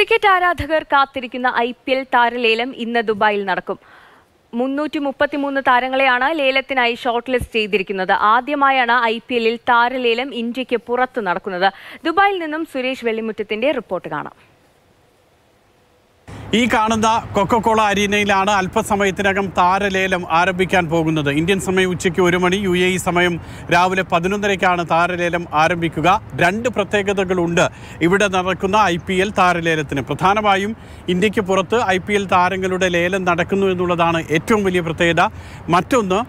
cricket ആരാധകർ കാത്തിരിക്കുന്ന I P L താരലേലം ഇന്ന് ദുബായിൽ നടക്കും മുന്നൂറ്റി മൂന്ന് താരങ്ങളെയാണ് ലേലത്തിനായി ഷോർട്ട് ലിസ്റ്റ് ചെയ്തിരിക്കുന്നത് ആദ്യമായാണ് ഐ പി എല്ലിൽ താരലേലം ഇന്ത്യയ്ക്ക് പുറത്ത് നടക്കുന്നത് ദുബായിൽ നിന്നും സുരേഷ് വെള്ളിമുറ്റത്തിന്റെ റിപ്പോർട്ട് കാണാം ഈ കാണുന്ന കൊക്കക്കോള അരീനയിലാണ് അല്പസമയത്തിനകം താരലേലം ആരംഭിക്കാൻ പോകുന്നത് ഇന്ത്യൻ സമയം ഉച്ചയ്ക്ക് ഒരു മണി യു എ ഇ സമയം രാവിലെ പതിനൊന്നരയ്ക്കാണ് താരലേലം ആരംഭിക്കുക രണ്ട് പ്രത്യേകതകളുണ്ട് ഇവിടെ നടക്കുന്ന ഐ പി എൽ താരലേലത്തിന് പ്രധാനമായും ഇന്ത്യക്ക് പുറത്ത് ഐ പി എൽ താരങ്ങളുടെ ലേലം നടക്കുന്നു എന്നുള്ളതാണ് ഏറ്റവും വലിയ പ്രത്യേകത മറ്റൊന്ന്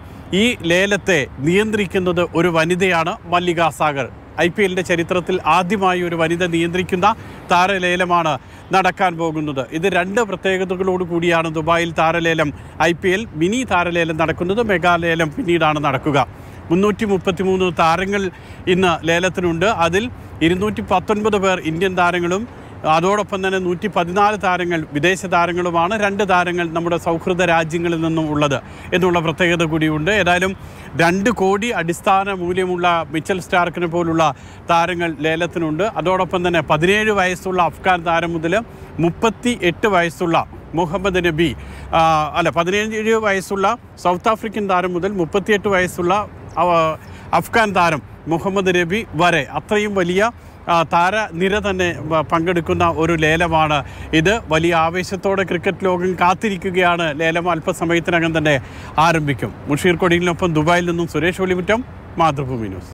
ഈ ലേലത്തെ നിയന്ത്രിക്കുന്നത് ഒരു വനിതയാണ് മല്ലികാ സാഗർ ഐ പി എല്ലിൻ്റെ ചരിത്രത്തിൽ ആദ്യമായി ഒരു വനിത നിയന്ത്രിക്കുന്ന താരലേലമാണ് നടക്കാൻ പോകുന്നത് ഇത് രണ്ട് പ്രത്യേകതകളോട് കൂടിയാണ് ദുബായിൽ താരലേലം ഐ പി എൽ മിനി താരലേലം നടക്കുന്നത് മെഗാലേലം പിന്നീടാണ് നടക്കുക മുന്നൂറ്റി മുപ്പത്തി മൂന്ന് താരങ്ങൾ ഇന്ന് ലേലത്തിനുണ്ട് അതിൽ ഇരുന്നൂറ്റി പത്തൊൻപത് പേർ ഇന്ത്യൻ താരങ്ങളും അതോടൊപ്പം തന്നെ നൂറ്റി പതിനാല് താരങ്ങൾ വിദേശ താരങ്ങളുമാണ് രണ്ട് താരങ്ങൾ നമ്മുടെ സൗഹൃദ രാജ്യങ്ങളിൽ നിന്നും ഉള്ളത് എന്നുള്ള പ്രത്യേകത കൂടിയുണ്ട് ഏതായാലും രണ്ട് കോടി അടിസ്ഥാന മൂല്യമുള്ള മിച്ചൽ സ്റ്റാർക്കിനെ പോലുള്ള താരങ്ങൾ ലേലത്തിനുണ്ട് അതോടൊപ്പം തന്നെ പതിനേഴ് വയസ്സുള്ള അഫ്ഗാൻ താരം മുതൽ മുപ്പത്തി എട്ട് വയസ്സുള്ള മുഹമ്മദ് നബി അല്ല പതിനേഴ് വയസ്സുള്ള സൗത്ത് ആഫ്രിക്കൻ താരം മുതൽ മുപ്പത്തിയെട്ട് വയസ്സുള്ള അഫ്ഗാൻ താരം മുഹമ്മദ് നബി വരെ അത്രയും വലിയ താരനിര തന്നെ പങ്കെടുക്കുന്ന ഒരു ലേലമാണ് ഇത് വലിയ ആവേശത്തോടെ ക്രിക്കറ്റ് ലോകം കാത്തിരിക്കുകയാണ് ലേലം അല്പസമയത്തിനകം തന്നെ ആരംഭിക്കും മുഷീർ കൊടിയിലിനൊപ്പം ദുബായിൽ നിന്നും സുരേഷ് ഒളിമുറ്റം മാതൃഭൂമി ന്യൂസ്